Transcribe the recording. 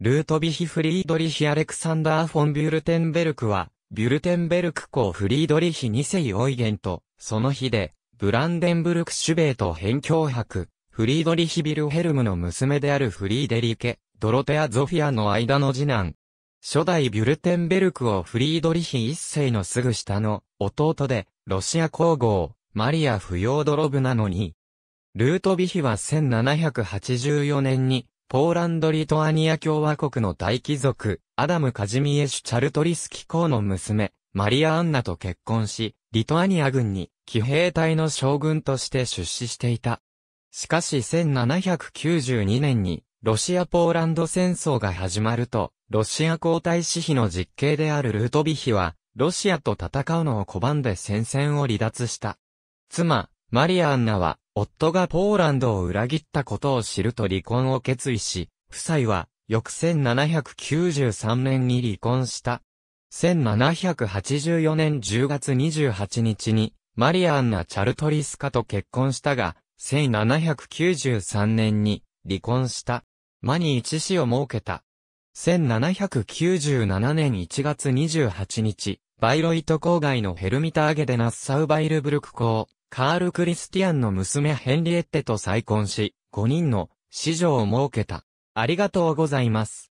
ルートビヒ・フリードリヒ・アレクサンダー・フォン・ビュルテンベルクは、ビュルテンベルク公フリードリヒ2世オイゲンと、その日で、ブランデンブルク・シュベート辺境白。フリードリヒ・ビルヘルムの娘であるフリーデリケ、ドロテア・ゾフィアの間の次男。初代ビュルテンベルクをフリードリヒ一世のすぐ下の弟で、ロシア皇后、マリア・フヨードロブなのに、ルートビヒは1784年にポーランド・リトアニア共和国の大貴族、アダム・カジミエシュ・チャルトリスキ公の娘、マリア・アンナと結婚し、リトアニア軍に騎兵隊の将軍として出資していた。しかし1792年に、ロシア・ポーランド戦争が始まると、ロシア皇太子妃の実刑であるルートビヒは、ロシアと戦うのを拒んで戦線を離脱した。妻、マリア・アンナは、夫がポーランドを裏切ったことを知ると離婚を決意し、夫妻は、翌1793年に離婚した。1784年10月28日に、マリアンナ・チャルトリスカと結婚したが、1793年に離婚した。マに一子を設けた。1797年1月28日、バイロイト郊外のヘルミターゲデナッサウバイルブルク港、カール・クリスティアンの娘ヘンリエッテと再婚し、5人の子女を設けた。ありがとうございます。